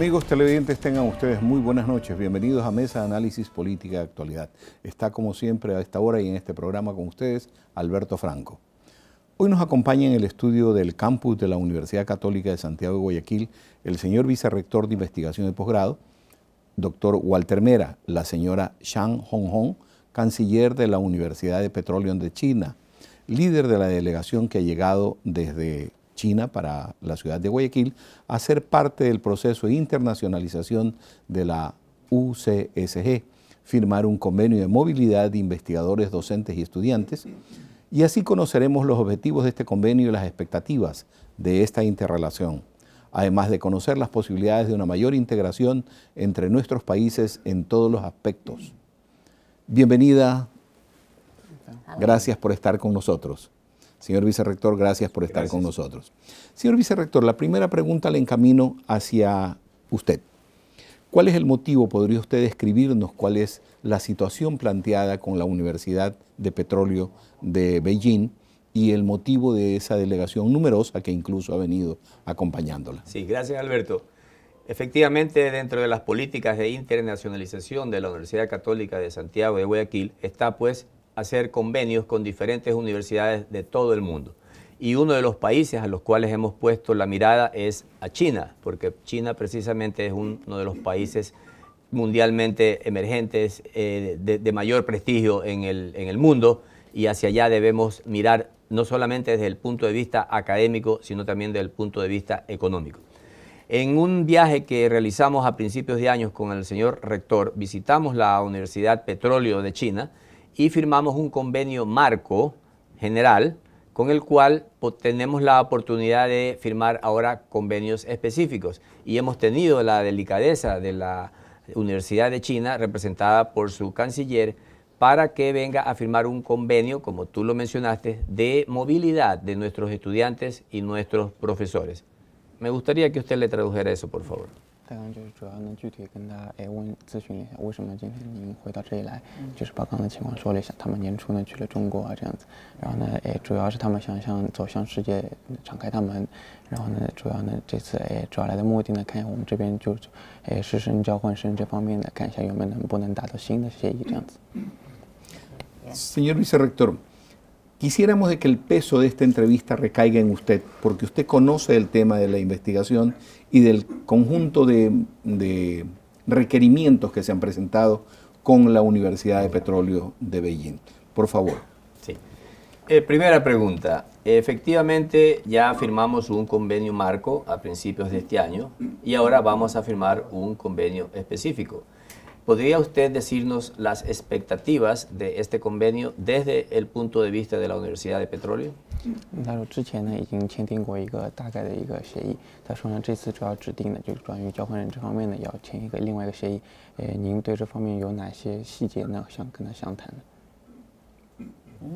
Amigos televidentes, tengan ustedes muy buenas noches. Bienvenidos a Mesa de Análisis Política de Actualidad. Está como siempre a esta hora y en este programa con ustedes Alberto Franco. Hoy nos acompaña en el estudio del campus de la Universidad Católica de Santiago de Guayaquil el señor vicerrector de investigación de posgrado, doctor Walter Mera, la señora Shang Honghong, canciller de la Universidad de Petróleo de China, líder de la delegación que ha llegado desde China para la ciudad de Guayaquil a ser parte del proceso de internacionalización de la UCSG, firmar un convenio de movilidad de investigadores, docentes y estudiantes, y así conoceremos los objetivos de este convenio y las expectativas de esta interrelación, además de conocer las posibilidades de una mayor integración entre nuestros países en todos los aspectos. Bienvenida, gracias por estar con nosotros. Señor vicerrector, gracias por estar con nosotros. Señor vicerrector, la primera pregunta la encamino hacia usted. ¿Cuál es el motivo? ¿Podría usted describirnos cuál es la situación planteada con la Universidad de Petróleo de Beijing y el motivo de esa delegación numerosa que incluso ha venido acompañándola? Sí, gracias Alberto. Efectivamente, dentro de las políticas de internacionalización de la Universidad Católica de Santiago de Guayaquil está pues hacer convenios con diferentes universidades de todo el mundo. Y uno de los países a los cuales hemos puesto la mirada es a China, porque China precisamente es uno de los países mundialmente emergentes eh, de, mayor prestigio en el, en el mundo y hacia allá debemos mirar no solamente desde el punto de vista académico, sino también desde el punto de vista económico. En un viaje que realizamos a principios de año con el señor rector, visitamos la Universidad Petróleo de China, y firmamos un convenio marco general con el cual tenemos la oportunidad de firmar ahora convenios específicos y hemos tenido la delicadeza de la Universidad de China representada por su canciller para que venga a firmar un convenio, como tú lo mencionaste, de movilidad de nuestros estudiantes y nuestros profesores. Me gustaría que usted le tradujera eso, por favor. 刚刚就是主要呢，具体跟他哎问咨询一下，为什么今天您回到这里来？就是把刚的情况说了一下。他们年初呢去了中国啊，这样子。然后呢，哎，主要是他们想向走向世界敞开大门。然后呢，主要呢，这次哎主要来的目的呢，看一下我们这边就哎师生交换生这方面的看一下有没有能不能达到新的协议这样子。Señor Vicerector, quisiéramos de que el peso de esta entrevista recaiga en usted, porque usted conoce el tema de la investigación. y del conjunto de, requerimientos que se han presentado con la Universidad de Petróleo de Beijing. Por favor. Sí. Eh, primera pregunta. Efectivamente, ya firmamos un convenio marco a principios de este año y ahora vamos a firmar un convenio específico. ¿Podría usted decirnos las expectativas de este convenio desde el punto de vista de la Universidad de Petróleo? 他说：“之前呢，已经签订过一个大概的一个协议。他说呢，这次主要指定的就是关于交换人这方面呢，要签一个另外一个协议。哎，您对这方面有哪些细节呢？想跟他详谈的？”嗯，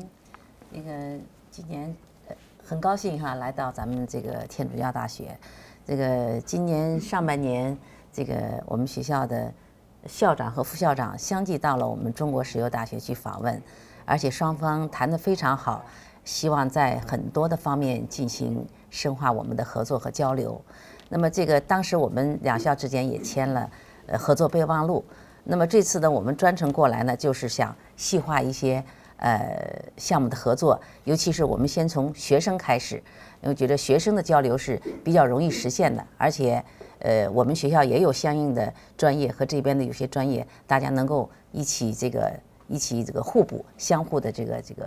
那个今年，很高兴哈，来到咱们这个天主教大学。这个今年上半年，这个我们学校的校长和副校长相继到了我们中国石油大学去访问，而且双方谈的非常好。希望在很多的方面进行深化我们的合作和交流。那么，这个当时我们两校之间也签了呃合作备忘录。那么这次呢，我们专程过来呢，就是想细化一些呃项目的合作，尤其是我们先从学生开始，因为觉得学生的交流是比较容易实现的，而且呃我们学校也有相应的专业和这边的有些专业，大家能够一起这个一起这个互补、相互的这个这个。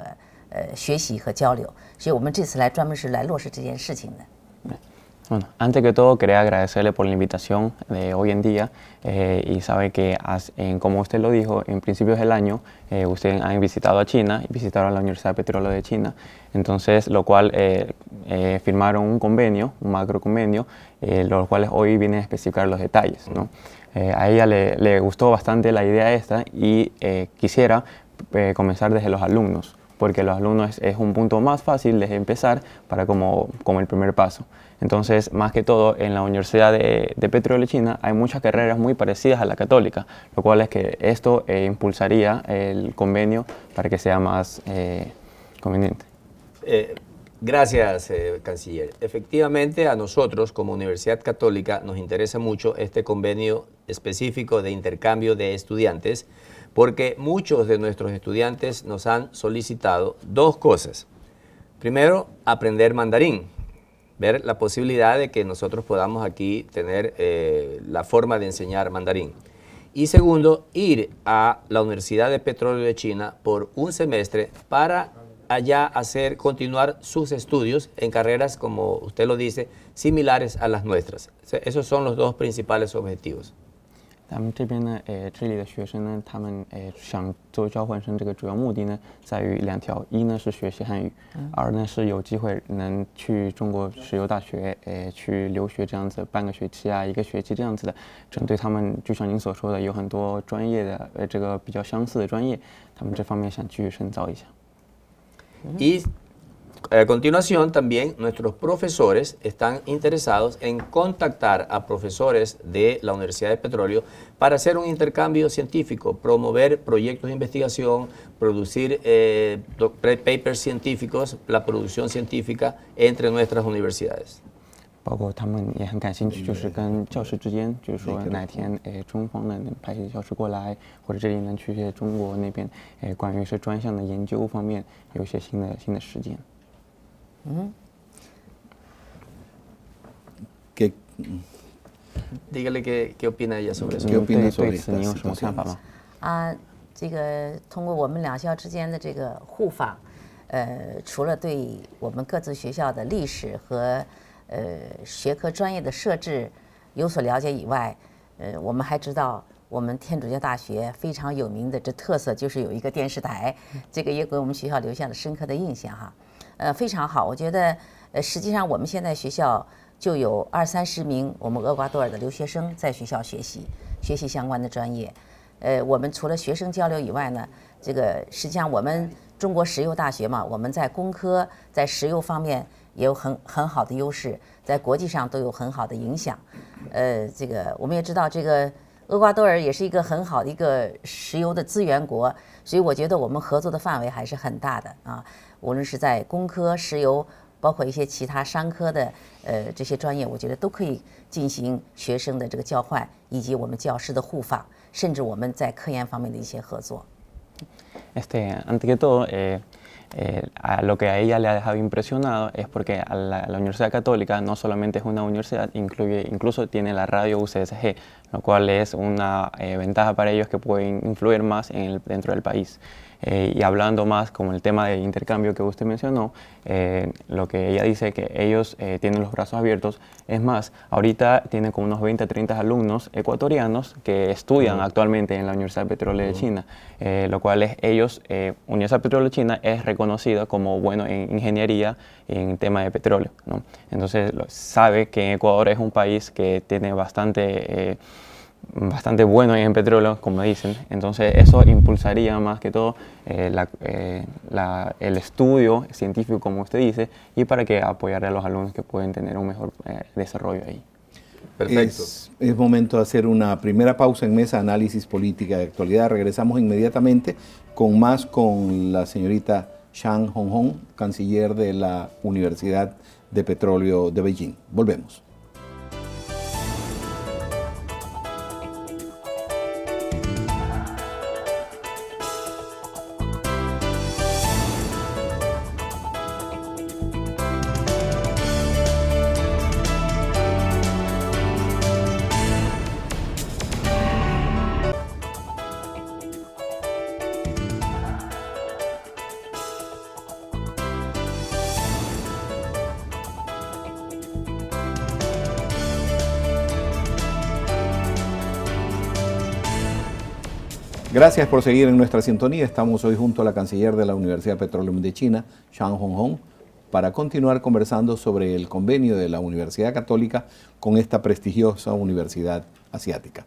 Bueno, antes que todo quería agradecerle por la invitación de hoy en día eh, y sabe que, en, como usted lo dijo, en principios del año eh, ustedes han visitado a China y visitaron la Universidad Petróleo de China, entonces lo cual eh, eh firmaron un convenio, un macro convenio, eh, los cuales hoy viene a especificar los detalles. ¿no? Eh, a ella le, le, gustó bastante la idea esta y quisiera comenzar desde los alumnos porque los alumnos es, un punto más fácil de empezar para como, como el primer paso. Entonces, más que todo, en la Universidad de, de Petróleo China hay muchas carreras muy parecidas a la católica, lo cual es que esto eh, impulsaría el convenio para que sea más eh, conveniente. Eh, gracias, Canciller. Efectivamente, a nosotros como Universidad Católica nos interesa mucho este convenio específico de intercambio de estudiantes porque muchos de nuestros estudiantes nos han solicitado dos cosas. Primero, aprender mandarín, ver la posibilidad de que nosotros podamos aquí tener eh, la forma de enseñar mandarín. Y segundo, ir a la Universidad de Petróleo de China por un semestre para allá hacer, continuar sus estudios en carreras, como usted lo dice, similares a las nuestras. Esos son los dos principales objetivos. 咱们这边呢，诶，这里的学生呢，他们诶想做交换生，这个主要目的呢在于两条：一呢是学习汉语，二呢是有机会能去中国石油大学诶去留学，这样子半个学期啊，一个学期这样子的。针对他们，就像您所说的，有很多专业的诶这个比较相似的专业，他们这方面想继续深造一下。一。A continuación, también nuestros profesores están interesados en contactar a profesores de la Universidad de Petróleo para hacer un intercambio científico, promover proyectos de investigación, producir eh, papers científicos, la producción científica entre nuestras universidades. 嗯，qué，dígale qué qué opina ella sobre eso. Qué opina sobre e s t a 看法吗？啊，这个通过我们两校之间的这个互访，呃，除了对我们各自学校的历史和呃学科专业的设置有所了解以外，呃，我们还知道我们天主教大学非常有名的这特色就是有一个电视台，这个也给我们学校留下了深刻的印象哈。呃，非常好，我觉得，呃，实际上我们现在学校就有二三十名我们厄瓜多尔的留学生在学校学习学习相关的专业，呃，我们除了学生交流以外呢，这个实际上我们中国石油大学嘛，我们在工科在石油方面也有很很好的优势，在国际上都有很好的影响，呃，这个我们也知道，这个厄瓜多尔也是一个很好的一个石油的资源国，所以我觉得我们合作的范围还是很大的啊。无论是在工科、石油，包括一些其他商科的，呃，这些专业，我觉得都可以进行学生的这个交换，以及我们教师的互访，甚至我们在科研方面的一些合作。Este, ante todo, a lo que a ella le ha dejado impresionado es porque la Universidad Católica no solamente es una universidad, incluye, incluso tiene la radio UCESG, lo cual es una ventaja para ellos que pueden influir más dentro del país. Eh, y hablando más como el tema del intercambio que usted mencionó, eh, lo que ella dice que ellos eh, tienen los brazos abiertos. Es más, ahorita tienen como unos 20 o 30 alumnos ecuatorianos que estudian actualmente en la Universidad Petróleo de China, lo cual es ellos, Universidad Petróleo de China es reconocida como bueno en ingeniería en tema de petróleo. ¿no? Entonces sabe que Ecuador es un país que tiene bastante bastante bueno en petróleo, como dicen. Entonces eso impulsaría más que todo eh, eh, el estudio científico, como usted dice, y para que apoyar a los alumnos que pueden tener un mejor eh, desarrollo ahí. Perfecto. Es, momento de hacer una primera pausa en mesa, análisis política de actualidad. Regresamos inmediatamente con más con la señorita Shang Honghong, canciller de la Universidad de Petróleo de Beijing. Volvemos. Gracias por seguir en nuestra sintonía. Estamos hoy junto a la canciller de la Universidad Petróleo de China, Shang Honghong, para continuar conversando sobre el convenio de la Universidad Católica con esta prestigiosa universidad asiática.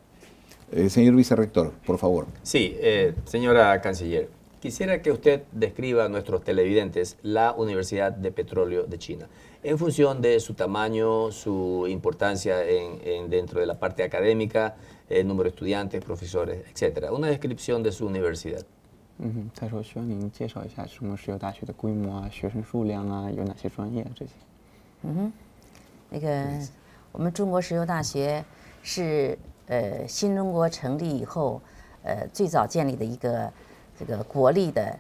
Eh, señor vicerrector, por favor. Sí, eh, señora canciller, quisiera que usted describa a nuestros televidentes la Universidad de Petróleo de China en función de su tamaño, su importancia dentro de la parte académica, 呃，numero estudiantes, profesores, e t c r Una descripción de su universidad. 嗯，他说需要您介绍一下什么石油大学的规模啊，学生数量啊，有哪些专业这些。嗯，那个我们中国石油大学是呃新中国成立以后呃最早建立的一个这个国立的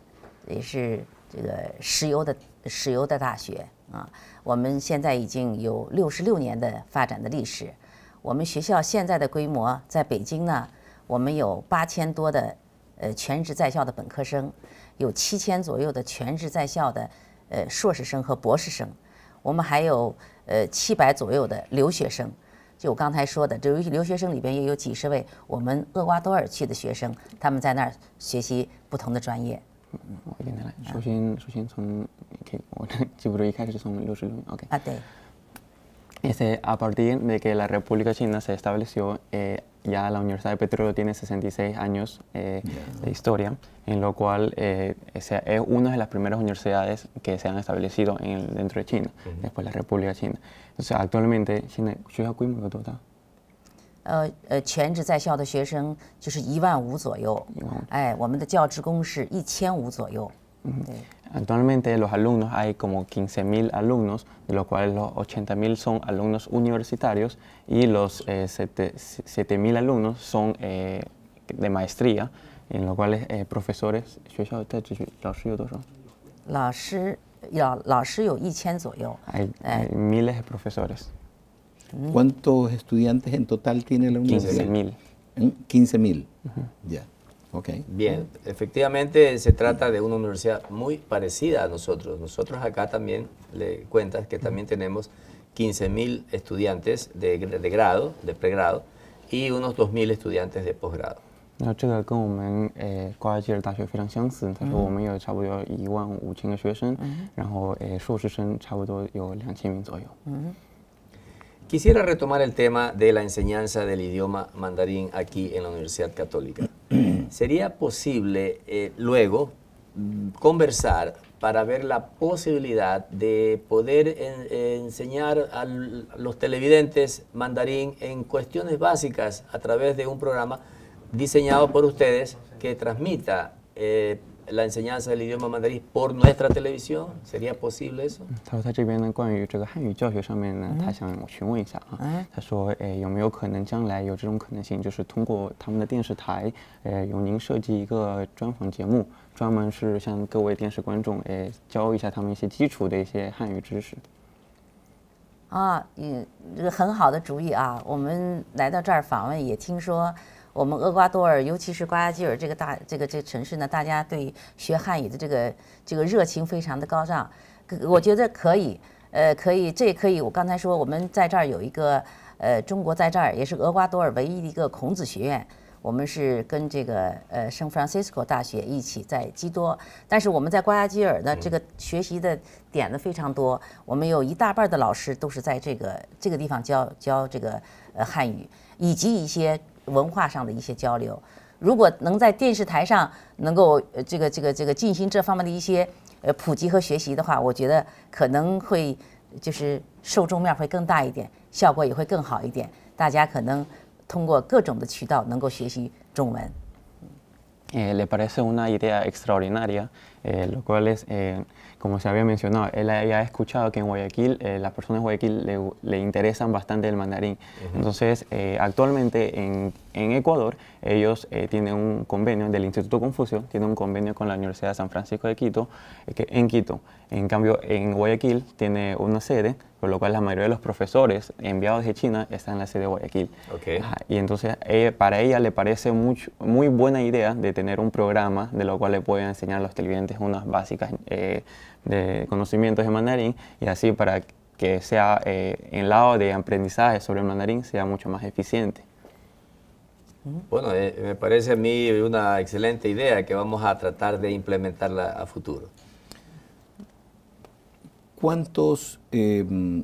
也是这个石油的石油的大学啊。我们现在已经有六十六年的发展的历史。我们学校现在的规模，在北京呢，我们有八千多的，呃，全职在校的本科生，有七千左右的全职在校的，呃，硕士生和博士生，我们还有呃七百左右的留学生。就我刚才说的，留留学生里边也有几十位我们厄瓜多尔去的学生，他们在那儿学习不同的专业。嗯嗯，我一点来。首先，首先从，可以，我 记不住，一开始从六十名，OK。啊，对。Este, a partir de que la República China se estableció, eh, ya la Universidad de Petróleo tiene 66 años eh, de historia, en lo cual eh, es, una de las primeras universidades que se han establecido dentro de China, después de la República China. Entonces, actualmente, China, Actualmente los alumnos, hay como 15.000 alumnos, de los cuales los 80.000 son alumnos universitarios y los 7.000 eh, alumnos son eh, de maestría, en los cuales eh, profesores... hay miles de profesores. ¿Cuántos estudiantes en total tiene la universidad? 15.000. 15.000. Ya. Okay. Bien, efectivamente se trata de una universidad muy parecida a nosotros. Nosotros acá también, le cuentas que también tenemos 15.000 estudiantes de, de, grado, de pregrado, y unos 2.000 estudiantes de posgrado. 2.000那这个跟我们诶瓜尔基尔大学非常相似，他说我们有差不多一万五千个学生，然后诶硕士生差不多有两千名左右。嗯。Quisiera retomar el tema de la enseñanza del idioma mandarín aquí en la Universidad Católica. ¿Sería posible eh, luego mm, conversar para ver la posibilidad de poder enseñar a los televidentes mandarín en cuestiones básicas a través de un programa diseñado por ustedes que transmita eh, 他说：“他这边呢，关于这个汉语教学上面呢，他想询问一下啊。他说，哎，有没有可能将来有这种可能性，就是通过他们的电视台，哎，由您设计一个专访节目，专门是向各位电视观众，哎，教一下他们一些基础的一些汉语知识。”啊，也这个很好的主意啊！我们来到这儿访问，也听说。我们厄瓜多尔，尤其是瓜亚基尔这个大这个这城市呢，大家对学汉语的这个这个热情非常的高涨，我觉得可以，呃，可以，这也可以。我刚才说，我们在这儿有一个，呃，中国在这儿也是厄瓜多尔唯一的一个孔子学院。我们是跟这个呃圣弗 i 西斯科大学一起在基多，但是我们在瓜亚基尔呢，这个学习的点呢非常多，我们有一大半的老师都是在这个这个地方教教这个呃汉语，以及一些文化上的一些交流。如果能在电视台上能够这个这个这个进行这方面的一些呃普及和学习的话，我觉得可能会就是受众面会更大一点，效果也会更好一点，大家可能。通过各种的渠道能够学习中文。Eh, lo cual es, eh, como se había mencionado, él había escuchado que en Guayaquil, eh, las personas de Guayaquil le, interesan bastante el mandarín. Entonces, actualmente en, Ecuador, ellos tienen un convenio del Instituto Confucio, tienen un convenio con la Universidad de San Francisco de Quito, que, en Quito. En cambio, en Guayaquil tiene una sede, por lo cual la mayoría de los profesores enviados de China están en la sede de Guayaquil. y entonces, para ella le parece mucho, muy buena idea de tener un programa de lo cual le pueden enseñar a los televidentes unas básicas eh, de conocimientos de mandarín y así para que sea eh, el lado de aprendizaje sobre el mandarín sea mucho más eficiente. Bueno, eh, me parece a mí una excelente idea que vamos a tratar de implementarla a futuro. ¿Cuántos em,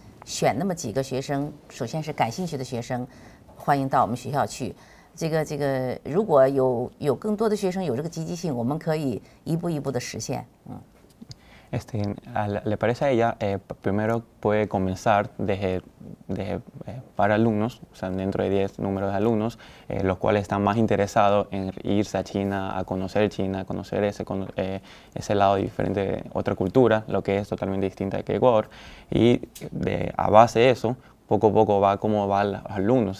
选那么几个学生，首先是感兴趣的学生，欢迎到我们学校去。这个这个，如果有有更多的学生有这个积极性，我们可以一步一步的实现，嗯。Este, le parece a ella, eh, primero puede comenzar desde, eh, para alumnos, o sea, dentro de 10 números de alumnos, eh, los cuales están más interesados en irse a China, a conocer China, a conocer ese, ese lado diferente de otra cultura, lo que es totalmente distinta de Ecuador. Y a base de eso, poco a poco va como van los alumnos.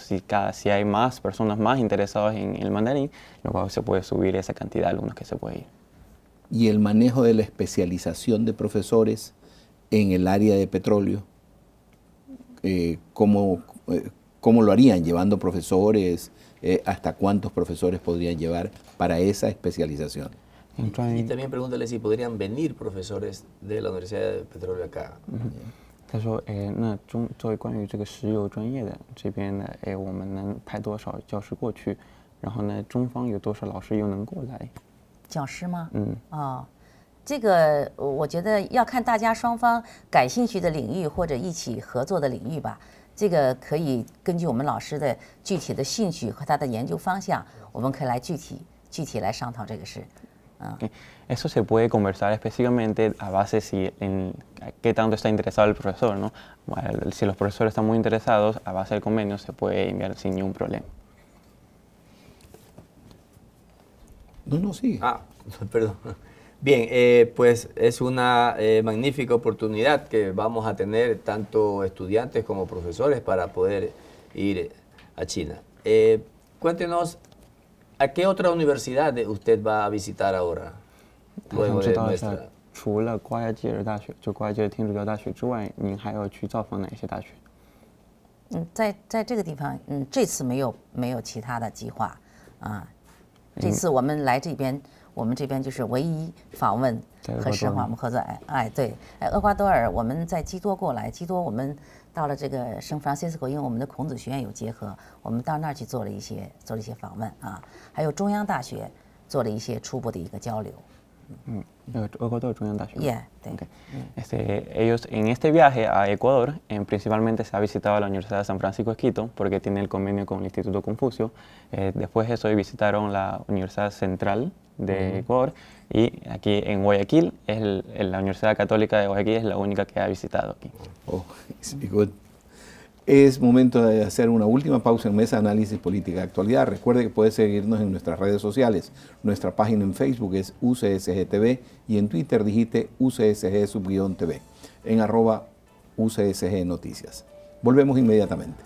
Si, hay más personas más interesadas en, en el mandarín, luego se puede subir esa cantidad de alumnos que se puede ir y el manejo de la especialización de profesores en el área de petróleo, eh, cómo, eh, lo harían, llevando profesores, eh, hasta cuántos profesores podrían llevar para esa especialización. y, también pregúntale si podrían venir profesores de la Universidad de Petróleo acá. Uh 教师吗？嗯，哦，这个我觉得要看大家双方感兴趣的领域或者一起合作的领域吧。这个可以根据我们老师的具体的兴趣和他的研究方向，我们可以来具体具体来商讨这个事。嗯，eso se puede conversar específicamente a base si en qué tanto está interesado el profesor, ¿no? Si los profesores están muy interesados a base del convenio se puede enviar sin ningún problema. No, no, sí. Ah, perdón. Bien, eh, pues es una eh, magnífica oportunidad que vamos a tener tanto estudiantes como profesores para poder ir a China. Eh, cuéntenos, ¿a qué otra universidad usted va a visitar ahora? 这次我们来这边，我们这边就是唯一访问和使馆我们合作哎哎对哎厄瓜多尔我们在基多过来基多我们到了这个圣弗朗西斯科，因为我们的孔子学院有结合，我们到那儿去做了一些做了一些访问啊，还有中央大学做了一些初步的一个交流。Ecuador, okay. este, ellos en este viaje a Ecuador, principalmente se ha visitado la Universidad de San Francisco de Quito, porque tiene el convenio con el Instituto Confucio. Eh, después de eso, visitaron la Universidad Central de mm. Ecuador y aquí en Guayaquil, la Universidad Católica de Guayaquil es la única que ha visitado aquí. Oh, es momento de hacer una última pausa en Mesa Análisis Política de Actualidad. Recuerde que puede seguirnos en nuestras redes sociales. Nuestra página en Facebook es UCSGTV y en Twitter digite UCSG-TV en arroba UCSG Noticias. Volvemos inmediatamente.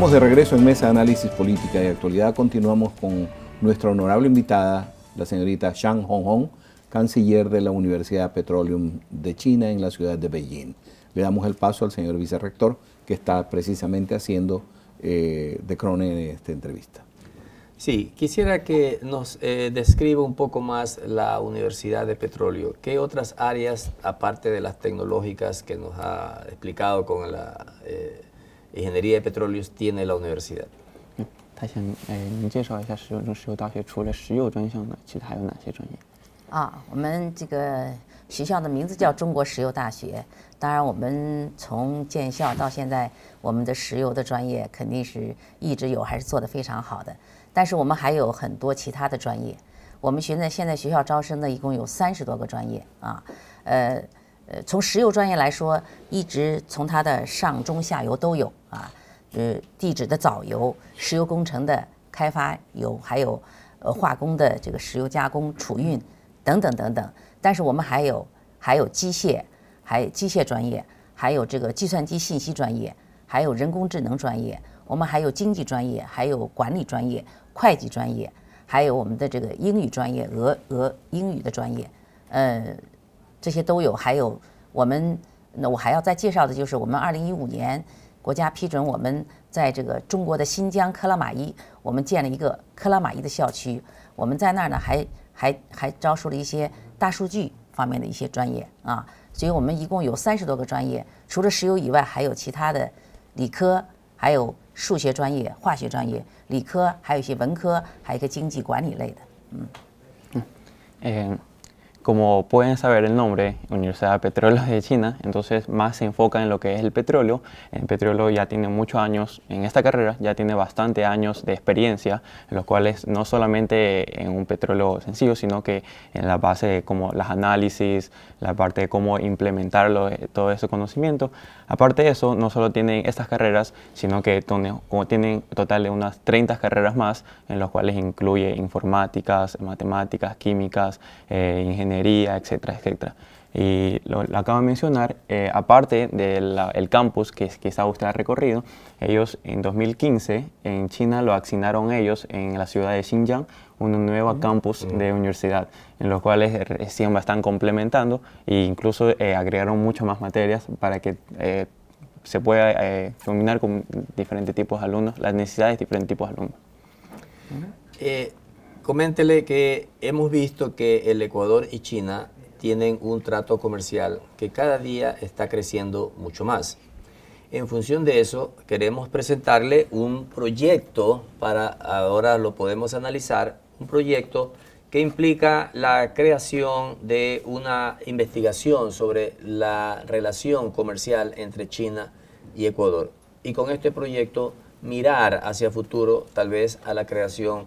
Estamos de regreso en Mesa de Análisis Política y Actualidad. Continuamos con nuestra honorable invitada, la señorita Shang Honghong, canciller de la Universidad Petroleum de China en la ciudad de Beijing. Le damos el paso al señor vicerrector, que está precisamente haciendo eh, de crone en esta entrevista. Sí, quisiera que nos eh, describa un poco más la Universidad de Petróleo. ¿Qué otras áreas, aparte de las tecnológicas que nos ha explicado con la eh, 油气工程、石油专业，他想哎，您介绍一下石油中石油大学除了石油专项的，其他还有哪些专业？啊，我们这个学校的名字叫中国石油大学。当然，我们从建校到现在，我们的石油的专业肯定是一直有，还是做得非常好的。但是我们还有很多其他的专业。我们现在现在学校招生的一共有三十多个专业啊，呃。呃，从石油专业来说，一直从它的上中下游都有啊，呃，地质的藻油、石油工程的开发油，还有呃化工的这个石油加工、储运等等等等。但是我们还有还有机械，还机械专业，还有这个计算机信息专业，还有人工智能专业，我们还有经济专业，还有管理专业、会计专业，还有我们的这个英语专业、俄俄英语的专业，呃。这些都有，还有我们那我还要再介绍的就是，我们二零一五年国家批准我们在这个中国的新疆克拉玛依，我们建了一个克拉玛依的校区，我们在那儿呢还还还招收了一些大数据方面的一些专业啊，所以我们一共有三十多个专业，除了石油以外，还有其他的理科，还有数学专业、化学专业、理科还有一些文科，还有一个经济管理类的，嗯嗯，嗯。Como pueden saber el nombre, Universidad de Petróleos de China, entonces más se enfoca en lo que es el petróleo. El petróleo ya tiene muchos años en esta carrera, ya tiene bastante años de experiencia, en los cuales no solamente en un petróleo sencillo, sino que en la base de como las análisis, la parte de cómo implementarlo, todo ese conocimiento. Aparte de eso, no solo tienen estas carreras, sino que como tienen total de unas 30 carreras más, en los cuales incluye informáticas, matemáticas, químicas, eh, ingeniería etcétera, etcétera. Y lo, acaba acabo de mencionar, eh, aparte del campus que, que está usted ha recorrido, ellos en 2015 en China lo accionaron ellos en la ciudad de Xinjiang, un nuevo mm. campus mm. de universidad, en los cuales recién están complementando e incluso eh, agregaron muchas más materias para que eh, se pueda combinar con diferentes tipos de alumnos, las necesidades de diferentes tipos de alumnos coméntele que hemos visto que el Ecuador y China tienen un trato comercial que cada día está creciendo mucho más. En función de eso, queremos presentarle un proyecto, para ahora lo podemos analizar, un proyecto que implica la creación de una investigación sobre la relación comercial entre China y Ecuador. Y con este proyecto mirar hacia futuro, tal vez, a la creación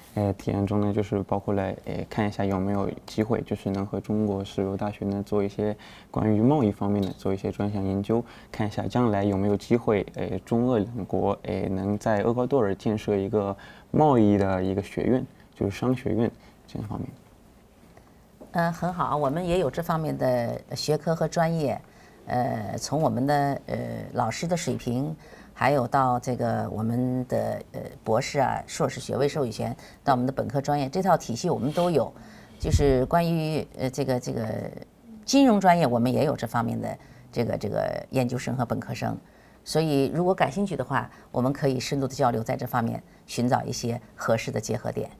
呃体验中呢，就是包括来呃看一下有没有机会，就是能和中国石油大学呢做一些关于贸易方面的做一些专项研究，看一下将来有没有机会，呃中俄两国哎能在厄瓜多尔建设一个贸易的一个学院，就是商学院这些方面。嗯，很好，我们也有这方面的学科和专业，呃，从我们的呃老师的水平。还有到这个我们的呃博士啊硕士学位授予权，到我们的本科专业这套体系我们都有，就是关于呃这个这个金融专业我们也有这方面的这个这个研究生和本科生，所以如果感兴趣的话，我们可以深度的交流在这方面寻找一些合适的结合点。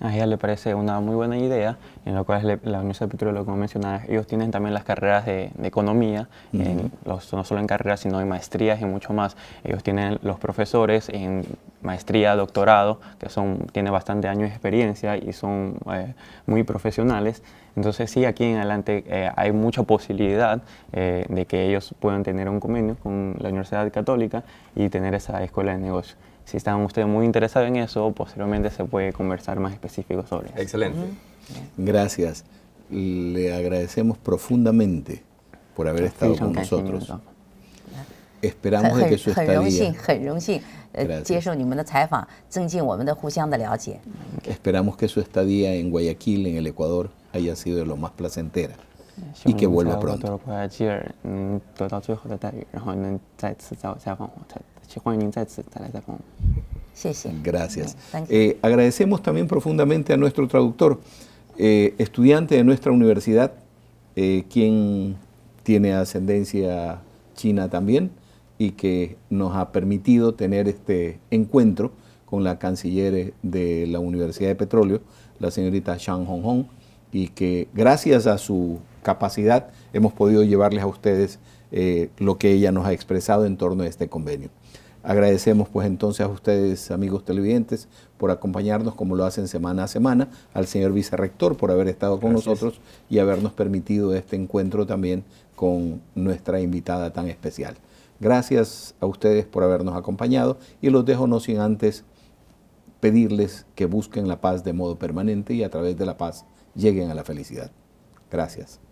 A ella le parece una muy buena idea, en lo cual la Universidad de Petróleo, como mencionaba, ellos tienen también las carreras de, economía, en no solo en carreras, sino en maestrías y mucho más. Ellos tienen los profesores en maestría, doctorado, que son, tienen bastante años de experiencia y son eh, muy profesionales. Entonces sí, aquí en adelante eh, hay mucha posibilidad eh, de que ellos puedan tener un convenio con la Universidad Católica y tener esa escuela de negocios si están ustedes muy interesados en eso, posiblemente se puede conversar más específico sobre eso. Excelente. Gracias. Le agradecemos profundamente por haber estado con nosotros. Esperamos que su estadía. Eh, Esperamos que su estadía en Guayaquil, en el Ecuador, haya sido de lo más placentera y que vuelva pronto. Gracias. Eh, agradecemos también profundamente a nuestro traductor, eh, estudiante de nuestra universidad, eh, quien tiene ascendencia china también y que nos ha permitido tener este encuentro con la canciller de la Universidad de Petróleo, la señorita Shang Hong Hong, y que gracias a su capacidad hemos podido llevarles a ustedes eh, lo que ella nos ha expresado en torno a este convenio. Agradecemos pues entonces a ustedes, amigos televidentes, por acompañarnos como lo hacen semana a semana, al señor vicerrector por haber estado con nosotros y habernos permitido este encuentro también con nuestra invitada tan especial. Gracias a ustedes por habernos acompañado y los dejo no sin antes pedirles que busquen la paz de modo permanente y a través de la paz lleguen a la felicidad. Gracias.